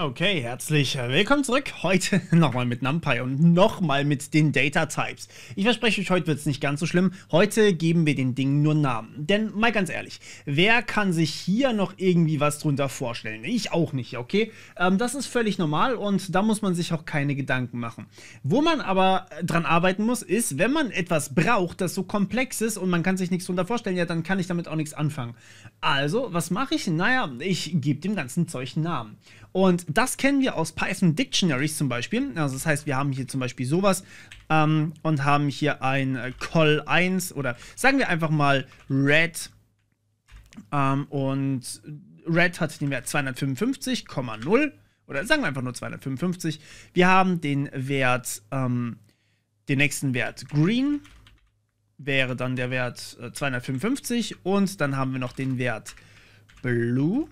Okay, herzlich äh, willkommen zurück. Heute nochmal mit NumPy und nochmal mit den Data Types. Ich verspreche euch, heute wird es nicht ganz so schlimm. Heute geben wir den Dingen nur Namen. Denn mal ganz ehrlich, wer kann sich hier noch irgendwie was drunter vorstellen? Ich auch nicht, okay? Ähm, das ist völlig normal und da muss man sich auch keine Gedanken machen. Wo man aber äh, dran arbeiten muss, ist, wenn man etwas braucht, das so komplex ist und man kann sich nichts drunter vorstellen, ja, dann kann ich damit auch nichts anfangen. Also, was mache ich? Naja, ich gebe dem ganzen Zeug Namen. Und das kennen wir aus Python Dictionaries zum Beispiel. Also das heißt, wir haben hier zum Beispiel sowas ähm, und haben hier ein äh, col 1 oder sagen wir einfach mal red ähm, und red hat den Wert 255,0 oder sagen wir einfach nur 255. Wir haben den Wert, ähm, den nächsten Wert green wäre dann der Wert äh, 255 und dann haben wir noch den Wert blue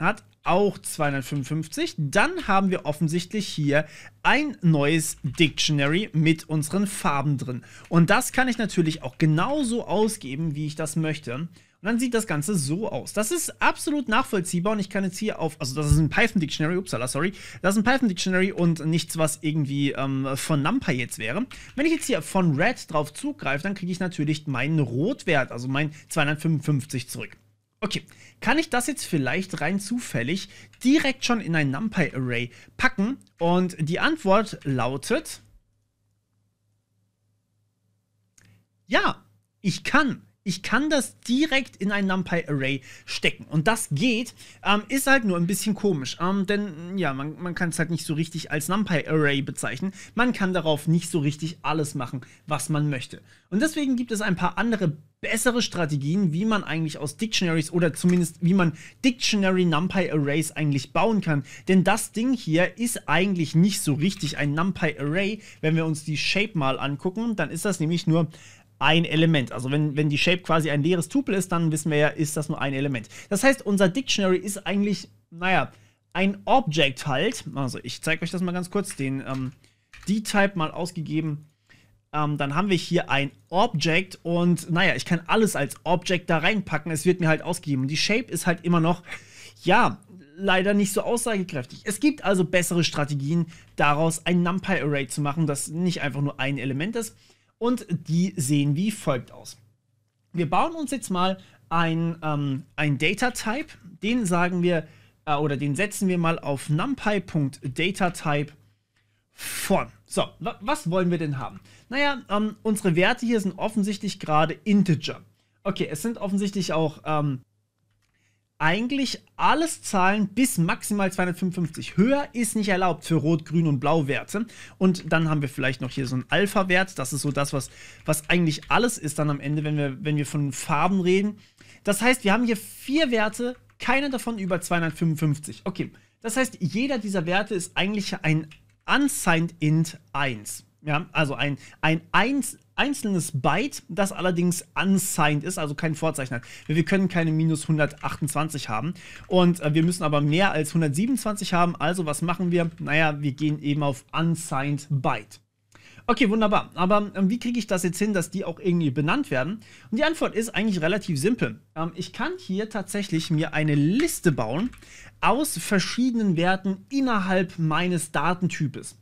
hat auch 255. Dann haben wir offensichtlich hier ein neues Dictionary mit unseren Farben drin. Und das kann ich natürlich auch genauso ausgeben, wie ich das möchte. Und dann sieht das Ganze so aus. Das ist absolut nachvollziehbar und ich kann jetzt hier auf, also das ist ein Python Dictionary, upsala, sorry. Das ist ein Python Dictionary und nichts, was irgendwie ähm, von NumPy jetzt wäre. Wenn ich jetzt hier von Red drauf zugreife, dann kriege ich natürlich meinen Rotwert, also mein 255 zurück. Okay, kann ich das jetzt vielleicht rein zufällig direkt schon in ein NumPy-Array packen? Und die Antwort lautet, ja, ich kann. Ich kann das direkt in ein NumPy-Array stecken. Und das geht, ähm, ist halt nur ein bisschen komisch. Ähm, denn ja, man, man kann es halt nicht so richtig als NumPy-Array bezeichnen. Man kann darauf nicht so richtig alles machen, was man möchte. Und deswegen gibt es ein paar andere bessere Strategien, wie man eigentlich aus Dictionaries oder zumindest wie man Dictionary NumPy Arrays eigentlich bauen kann. Denn das Ding hier ist eigentlich nicht so richtig ein NumPy Array. Wenn wir uns die Shape mal angucken, dann ist das nämlich nur ein Element. Also wenn, wenn die Shape quasi ein leeres Tupel ist, dann wissen wir ja, ist das nur ein Element. Das heißt, unser Dictionary ist eigentlich, naja, ein Object halt. Also ich zeige euch das mal ganz kurz, den ähm, D-Type mal ausgegeben. Ähm, dann haben wir hier ein Object und naja, ich kann alles als Object da reinpacken. Es wird mir halt ausgegeben. Und Die Shape ist halt immer noch, ja, leider nicht so aussagekräftig. Es gibt also bessere Strategien, daraus ein NumPy-Array zu machen, das nicht einfach nur ein Element ist, und die sehen wie folgt aus. Wir bauen uns jetzt mal ein, ähm, ein Data Type, den sagen wir äh, oder den setzen wir mal auf numpy.datatype von. So, was wollen wir denn haben? Naja, ähm, unsere Werte hier sind offensichtlich gerade Integer. Okay, es sind offensichtlich auch ähm, eigentlich alles zahlen bis maximal 255. Höher ist nicht erlaubt für Rot, Grün und Blau Werte. Und dann haben wir vielleicht noch hier so einen Alpha-Wert. Das ist so das, was, was eigentlich alles ist dann am Ende, wenn wir, wenn wir von Farben reden. Das heißt, wir haben hier vier Werte, keiner davon über 255. Okay, das heißt, jeder dieser Werte ist eigentlich ein unsigned int 1. Ja, also ein, ein 1 einzelnes Byte, das allerdings unsigned ist, also kein Vorzeichen hat. Wir können keine minus 128 haben und äh, wir müssen aber mehr als 127 haben. Also was machen wir? Naja, wir gehen eben auf unsigned Byte. Okay, wunderbar. Aber ähm, wie kriege ich das jetzt hin, dass die auch irgendwie benannt werden? Und die Antwort ist eigentlich relativ simpel. Ähm, ich kann hier tatsächlich mir eine Liste bauen aus verschiedenen Werten innerhalb meines Datentypes.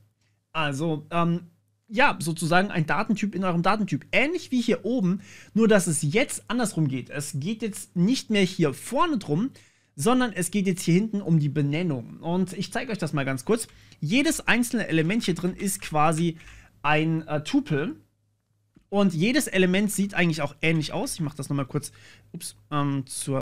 Also ähm, ja, sozusagen ein Datentyp in eurem Datentyp. Ähnlich wie hier oben, nur dass es jetzt andersrum geht. Es geht jetzt nicht mehr hier vorne drum, sondern es geht jetzt hier hinten um die Benennung. Und ich zeige euch das mal ganz kurz. Jedes einzelne Element hier drin ist quasi ein äh, Tupel. Und jedes Element sieht eigentlich auch ähnlich aus. Ich mache das nochmal kurz ups, ähm, zur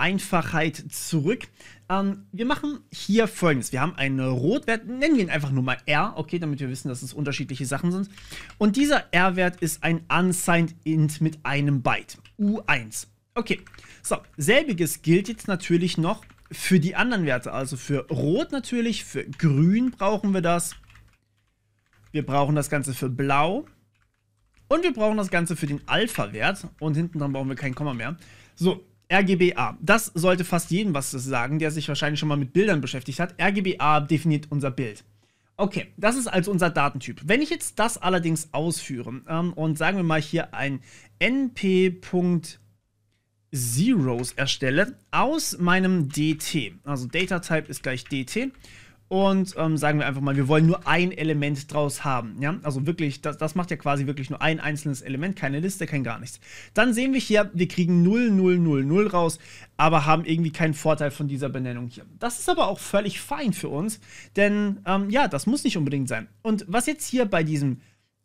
Einfachheit zurück. Ähm, wir machen hier folgendes. Wir haben einen Rotwert, nennen wir ihn einfach nur mal R, okay, damit wir wissen, dass es unterschiedliche Sachen sind. Und dieser R-Wert ist ein unsigned int mit einem Byte, U1. Okay, so, selbiges gilt jetzt natürlich noch für die anderen Werte, also für Rot natürlich, für Grün brauchen wir das. Wir brauchen das Ganze für Blau. Und wir brauchen das Ganze für den Alpha-Wert. Und hinten dran brauchen wir kein Komma mehr. So, RGBA. Das sollte fast jedem was sagen, der sich wahrscheinlich schon mal mit Bildern beschäftigt hat. RGBA definiert unser Bild. Okay, das ist also unser Datentyp. Wenn ich jetzt das allerdings ausführe ähm, und sagen wir mal hier ein np.zeros erstelle aus meinem dt, also Data Type ist gleich dt und ähm, sagen wir einfach mal, wir wollen nur ein Element draus haben. Ja? Also wirklich, das, das macht ja quasi wirklich nur ein einzelnes Element, keine Liste, kein gar nichts. Dann sehen wir hier, wir kriegen 0, 0, 0, 0 raus, aber haben irgendwie keinen Vorteil von dieser Benennung hier. Das ist aber auch völlig fein für uns, denn ähm, ja, das muss nicht unbedingt sein. Und was jetzt hier bei diesem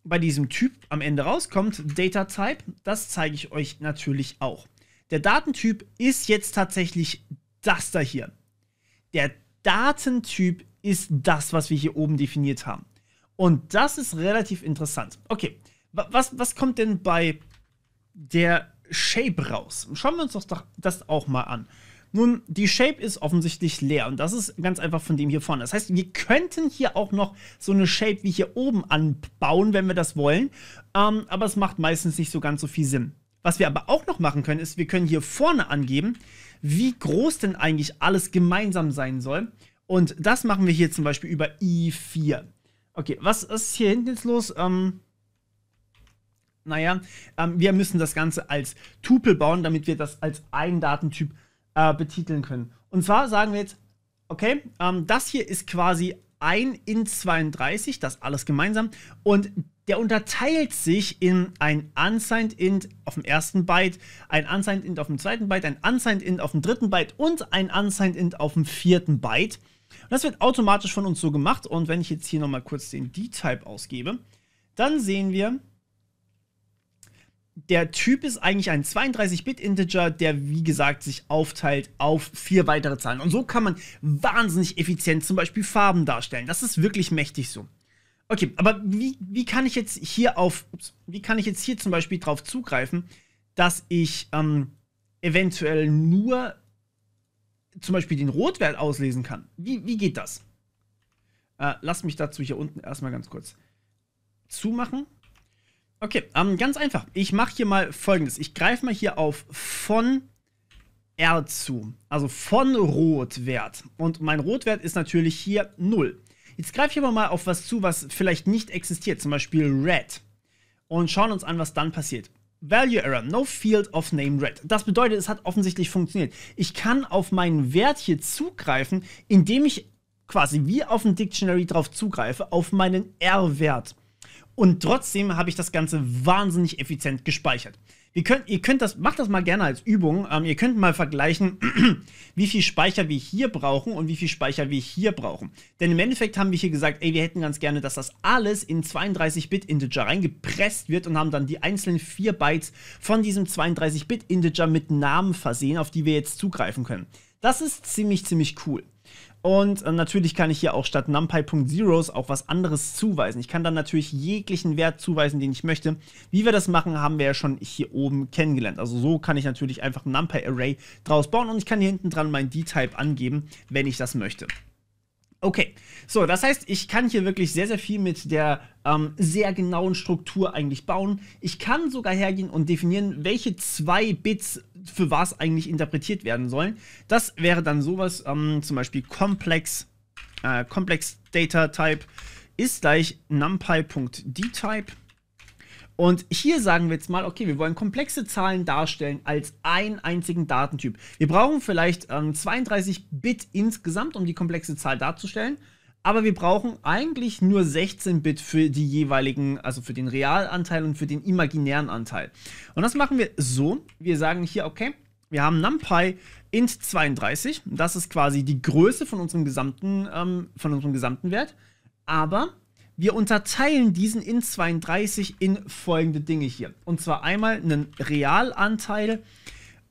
bei diesem Typ am Ende rauskommt, Data Type, das zeige ich euch natürlich auch. Der Datentyp ist jetzt tatsächlich das da hier. Der Datentyp ist ist das, was wir hier oben definiert haben. Und das ist relativ interessant. Okay, was, was kommt denn bei der Shape raus? Schauen wir uns doch das auch mal an. Nun, die Shape ist offensichtlich leer und das ist ganz einfach von dem hier vorne. Das heißt, wir könnten hier auch noch so eine Shape wie hier oben anbauen, wenn wir das wollen, ähm, aber es macht meistens nicht so ganz so viel Sinn. Was wir aber auch noch machen können, ist, wir können hier vorne angeben, wie groß denn eigentlich alles gemeinsam sein soll. Und das machen wir hier zum Beispiel über i4. Okay, was ist hier hinten jetzt los? Ähm, naja, ähm, wir müssen das Ganze als Tupel bauen, damit wir das als einen Datentyp äh, betiteln können. Und zwar sagen wir jetzt, okay, ähm, das hier ist quasi 1 in 32, das alles gemeinsam. Und der unterteilt sich in ein unsigned int auf dem ersten Byte, ein unsigned int auf dem zweiten Byte, ein unsigned int auf dem dritten Byte und ein unsigned int auf dem vierten Byte. Und das wird automatisch von uns so gemacht. Und wenn ich jetzt hier nochmal kurz den D-Type ausgebe, dann sehen wir, der Typ ist eigentlich ein 32-Bit-Integer, der wie gesagt sich aufteilt auf vier weitere Zahlen. Und so kann man wahnsinnig effizient zum Beispiel Farben darstellen. Das ist wirklich mächtig so. Okay, aber wie, wie kann ich jetzt hier auf, ups, wie kann ich jetzt hier zum Beispiel drauf zugreifen, dass ich ähm, eventuell nur zum Beispiel den Rotwert auslesen kann. Wie, wie geht das? Äh, lass mich dazu hier unten erstmal ganz kurz zumachen. Okay, ähm, ganz einfach. Ich mache hier mal folgendes. Ich greife mal hier auf von R zu. Also von Rotwert. Und mein Rotwert ist natürlich hier 0. Jetzt greife ich aber mal auf was zu, was vielleicht nicht existiert. Zum Beispiel Red. Und schauen uns an, was dann passiert. Value Error, no field of name red. Das bedeutet, es hat offensichtlich funktioniert. Ich kann auf meinen Wert hier zugreifen, indem ich quasi wie auf ein Dictionary drauf zugreife, auf meinen R-Wert. Und trotzdem habe ich das Ganze wahnsinnig effizient gespeichert wir könnt, ihr könnt das, macht das mal gerne als Übung. Ähm, ihr könnt mal vergleichen, wie viel Speicher wir hier brauchen und wie viel Speicher wir hier brauchen. Denn im Endeffekt haben wir hier gesagt, ey, wir hätten ganz gerne, dass das alles in 32-Bit-Integer reingepresst wird und haben dann die einzelnen 4 Bytes von diesem 32-Bit-Integer mit Namen versehen, auf die wir jetzt zugreifen können. Das ist ziemlich, ziemlich cool. Und äh, natürlich kann ich hier auch statt NumPy.zeros auch was anderes zuweisen. Ich kann dann natürlich jeglichen Wert zuweisen, den ich möchte. Wie wir das machen, haben wir ja schon hier oben kennengelernt. Also so kann ich natürlich einfach ein NumPy-Array draus bauen und ich kann hier hinten dran mein D-Type angeben, wenn ich das möchte. Okay, so, das heißt, ich kann hier wirklich sehr, sehr viel mit der ähm, sehr genauen Struktur eigentlich bauen. Ich kann sogar hergehen und definieren, welche zwei Bits für was eigentlich interpretiert werden sollen. Das wäre dann sowas, ähm, zum Beispiel Complex, äh, Complex Data Type ist gleich numpy.dtype und hier sagen wir jetzt mal, okay, wir wollen komplexe Zahlen darstellen als einen einzigen Datentyp. Wir brauchen vielleicht ähm, 32 Bit insgesamt, um die komplexe Zahl darzustellen. Aber wir brauchen eigentlich nur 16 Bit für die jeweiligen, also für den Realanteil und für den imaginären Anteil. Und das machen wir so. Wir sagen hier, okay, wir haben NumPy int 32. Das ist quasi die Größe von unserem gesamten, ähm, von unserem gesamten Wert. Aber wir unterteilen diesen in 32 in folgende Dinge hier. Und zwar einmal einen Realanteil.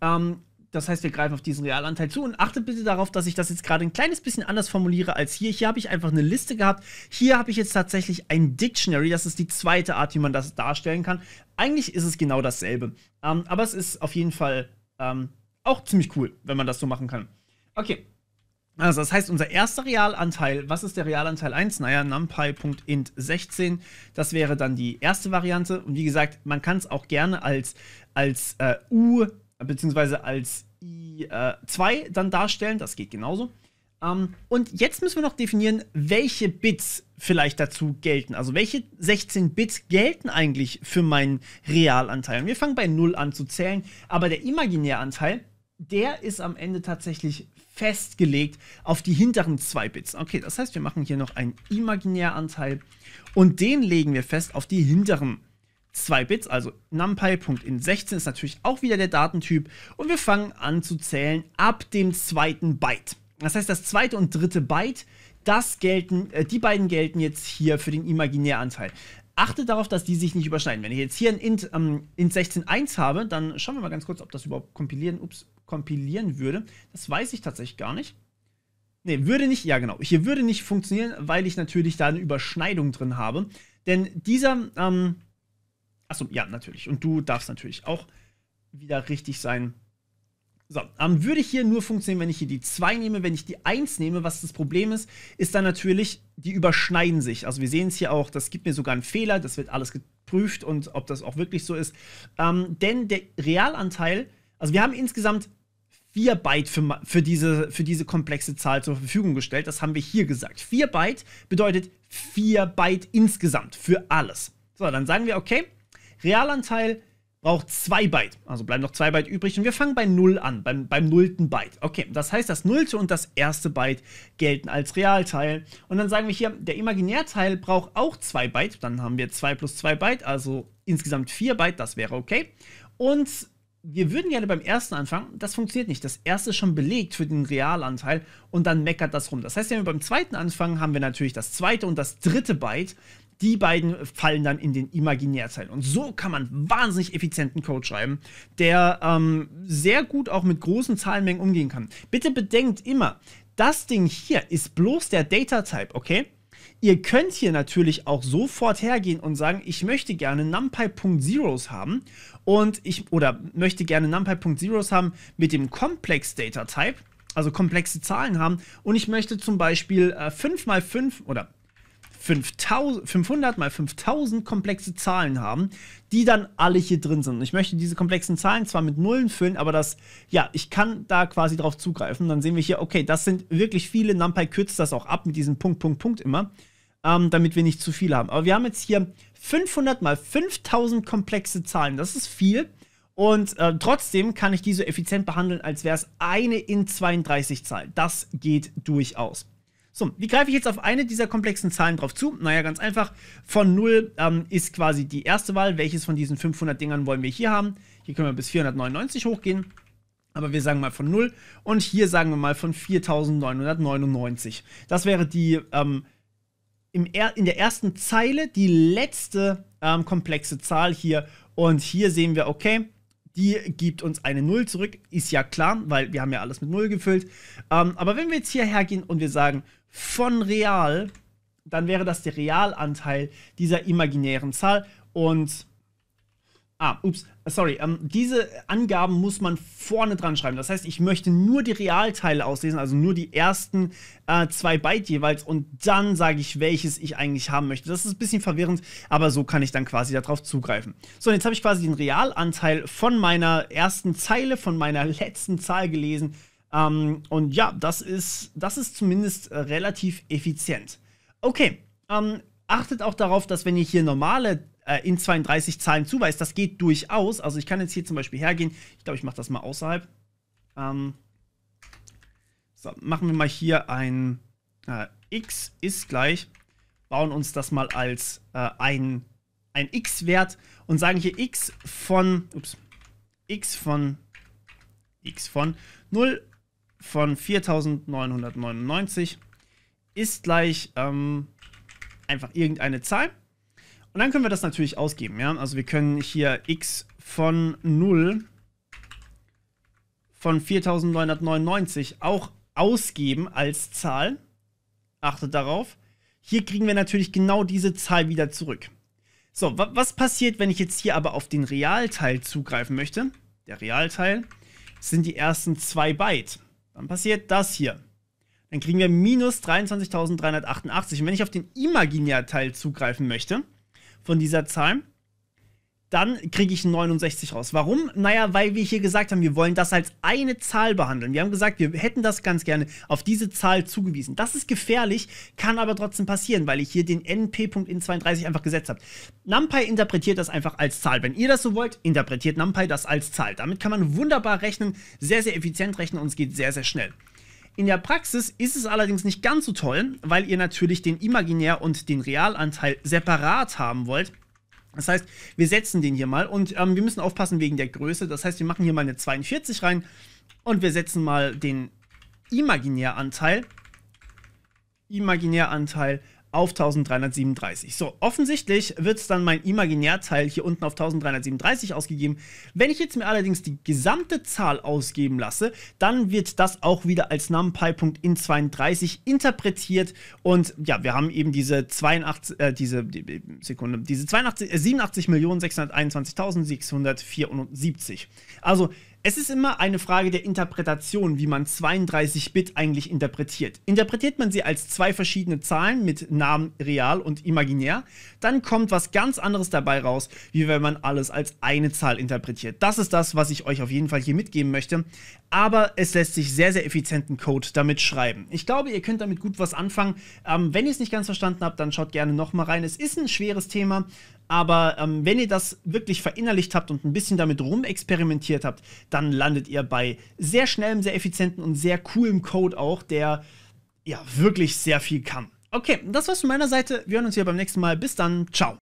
Ähm, das heißt, wir greifen auf diesen Realanteil zu und achtet bitte darauf, dass ich das jetzt gerade ein kleines bisschen anders formuliere als hier. Hier habe ich einfach eine Liste gehabt. Hier habe ich jetzt tatsächlich ein Dictionary. Das ist die zweite Art, wie man das darstellen kann. Eigentlich ist es genau dasselbe. Ähm, aber es ist auf jeden Fall ähm, auch ziemlich cool, wenn man das so machen kann. Okay, also das heißt, unser erster Realanteil, was ist der Realanteil 1? Naja, numpy.int16, das wäre dann die erste Variante. Und wie gesagt, man kann es auch gerne als, als äh, U bzw. als I2 äh, dann darstellen, das geht genauso. Um, ähm, und jetzt müssen wir noch definieren, welche Bits vielleicht dazu gelten. Also welche 16 Bits gelten eigentlich für meinen Realanteil. Und wir fangen bei 0 an zu zählen, aber der Imaginäranteil, der ist am Ende tatsächlich festgelegt auf die hinteren zwei Bits. Okay, das heißt, wir machen hier noch einen Imaginäranteil und den legen wir fest auf die hinteren zwei Bits, also NumPy.in16 ist natürlich auch wieder der Datentyp und wir fangen an zu zählen ab dem zweiten Byte. Das heißt, das zweite und dritte Byte, das gelten, äh, die beiden gelten jetzt hier für den Imaginäranteil. Achtet darauf, dass die sich nicht überschneiden. Wenn ich jetzt hier ein int, ähm, int 16.1 habe, dann schauen wir mal ganz kurz, ob das überhaupt kompilieren, ups, kompilieren würde. Das weiß ich tatsächlich gar nicht. Ne, würde nicht, ja genau, hier würde nicht funktionieren, weil ich natürlich da eine Überschneidung drin habe. Denn dieser, ähm, achso, ja, natürlich. Und du darfst natürlich auch wieder richtig sein. So, ähm, würde ich hier nur funktionieren, wenn ich hier die 2 nehme, wenn ich die 1 nehme, was das Problem ist, ist dann natürlich, die überschneiden sich. Also wir sehen es hier auch, das gibt mir sogar einen Fehler, das wird alles geprüft und ob das auch wirklich so ist. Ähm, denn der Realanteil, also wir haben insgesamt 4 Byte für, für, diese, für diese komplexe Zahl zur Verfügung gestellt, das haben wir hier gesagt. 4 Byte bedeutet 4 Byte insgesamt für alles. So, dann sagen wir, okay, Realanteil braucht 2 Byte. Also bleiben noch 2 Byte übrig und wir fangen bei 0 an, beim, beim Byte. Okay, das heißt, das nullte und das erste Byte gelten als Realteil. Und dann sagen wir hier, der Imaginärteil braucht auch 2 Byte. Dann haben wir 2 plus 2 Byte, also insgesamt 4 Byte, das wäre okay. Und wir würden gerne beim ersten anfangen, das funktioniert nicht. Das erste ist schon belegt für den Realanteil und dann meckert das rum. Das heißt, wenn wir beim zweiten anfangen, haben wir natürlich das zweite und das dritte Byte. Die beiden fallen dann in den Imaginärzeilen. Und so kann man wahnsinnig effizienten Code schreiben, der ähm, sehr gut auch mit großen Zahlenmengen umgehen kann. Bitte bedenkt immer, das Ding hier ist bloß der Data Type, okay? Ihr könnt hier natürlich auch sofort hergehen und sagen, ich möchte gerne NumPy.zeros haben und ich oder möchte gerne NumPy.zeros haben mit dem Complex Data Type, also komplexe Zahlen haben und ich möchte zum Beispiel äh, 5 mal 5 oder 500 mal 5000 komplexe Zahlen haben, die dann alle hier drin sind. ich möchte diese komplexen Zahlen zwar mit Nullen füllen, aber das, ja, ich kann da quasi drauf zugreifen. Dann sehen wir hier, okay, das sind wirklich viele. NumPy kürzt das auch ab mit diesem Punkt, Punkt, Punkt immer, ähm, damit wir nicht zu viel haben. Aber wir haben jetzt hier 500 mal 5000 komplexe Zahlen. Das ist viel. Und äh, trotzdem kann ich die so effizient behandeln, als wäre es eine in 32 Zahlen. Das geht durchaus. So, wie greife ich jetzt auf eine dieser komplexen Zahlen drauf zu? Naja, ganz einfach. Von 0 ähm, ist quasi die erste Wahl. Welches von diesen 500 Dingern wollen wir hier haben? Hier können wir bis 499 hochgehen. Aber wir sagen mal von 0 und hier sagen wir mal von 4999. Das wäre die ähm, im er in der ersten Zeile die letzte ähm, komplexe Zahl hier. Und hier sehen wir, okay, die gibt uns eine 0 zurück. Ist ja klar, weil wir haben ja alles mit 0 gefüllt. Ähm, aber wenn wir jetzt hierher gehen und wir sagen von real, dann wäre das der Realanteil dieser imaginären Zahl. Und Ah, ups, sorry. Ähm, diese Angaben muss man vorne dran schreiben. Das heißt, ich möchte nur die Realteile auslesen, also nur die ersten äh, zwei Byte jeweils und dann sage ich, welches ich eigentlich haben möchte. Das ist ein bisschen verwirrend, aber so kann ich dann quasi darauf zugreifen. So, und jetzt habe ich quasi den Realanteil von meiner ersten Zeile, von meiner letzten Zahl gelesen ähm, und ja, das ist, das ist zumindest äh, relativ effizient. Okay, ähm, achtet auch darauf, dass wenn ihr hier normale äh, in 32 Zahlen zuweist, das geht durchaus. Also ich kann jetzt hier zum Beispiel hergehen. Ich glaube, ich mache das mal außerhalb. Ähm, so, machen wir mal hier ein äh, x ist gleich. Bauen uns das mal als äh, ein, ein x-Wert und sagen hier x von, ups, x von, x von 0 von 4999 ist gleich ähm, einfach irgendeine Zahl. Und dann können wir das natürlich ausgeben, ja. Also wir können hier x von 0 von 4999 auch ausgeben als Zahl. Achtet darauf. Hier kriegen wir natürlich genau diese Zahl wieder zurück. So, wa was passiert, wenn ich jetzt hier aber auf den Realteil zugreifen möchte? Der Realteil sind die ersten zwei Byte. Dann passiert das hier. Dann kriegen wir minus 23.388. Und wenn ich auf den Imaginärteil zugreifen möchte von dieser Zahl, dann kriege ich 69 raus. Warum? Naja, weil wir hier gesagt haben, wir wollen das als eine Zahl behandeln. Wir haben gesagt, wir hätten das ganz gerne auf diese Zahl zugewiesen. Das ist gefährlich, kann aber trotzdem passieren, weil ich hier den npin 32 einfach gesetzt habe. NumPy interpretiert das einfach als Zahl. Wenn ihr das so wollt, interpretiert NumPy das als Zahl. Damit kann man wunderbar rechnen, sehr, sehr effizient rechnen und es geht sehr, sehr schnell. In der Praxis ist es allerdings nicht ganz so toll, weil ihr natürlich den Imaginär- und den Realanteil separat haben wollt. Das heißt, wir setzen den hier mal und ähm, wir müssen aufpassen wegen der Größe. Das heißt, wir machen hier mal eine 42 rein und wir setzen mal den Imaginäranteil Imaginäranteil auf 1337. So, offensichtlich wird es dann mein Imaginärteil hier unten auf 1337 ausgegeben. Wenn ich jetzt mir allerdings die gesamte Zahl ausgeben lasse, dann wird das auch wieder als NumPy.in32 interpretiert und ja, wir haben eben diese 82, äh, diese Sekunde, diese 82, äh, 87.621.674. Also es ist immer eine Frage der Interpretation, wie man 32-Bit eigentlich interpretiert. Interpretiert man sie als zwei verschiedene Zahlen mit Namen real und imaginär, dann kommt was ganz anderes dabei raus, wie wenn man alles als eine Zahl interpretiert. Das ist das, was ich euch auf jeden Fall hier mitgeben möchte. Aber es lässt sich sehr, sehr effizienten Code damit schreiben. Ich glaube, ihr könnt damit gut was anfangen. Ähm, wenn ihr es nicht ganz verstanden habt, dann schaut gerne nochmal rein. Es ist ein schweres Thema. Aber ähm, wenn ihr das wirklich verinnerlicht habt und ein bisschen damit rumexperimentiert habt, dann landet ihr bei sehr schnellem, sehr effizienten und sehr coolem Code auch, der ja wirklich sehr viel kann. Okay, das war's von meiner Seite. Wir hören uns hier beim nächsten Mal. Bis dann. Ciao.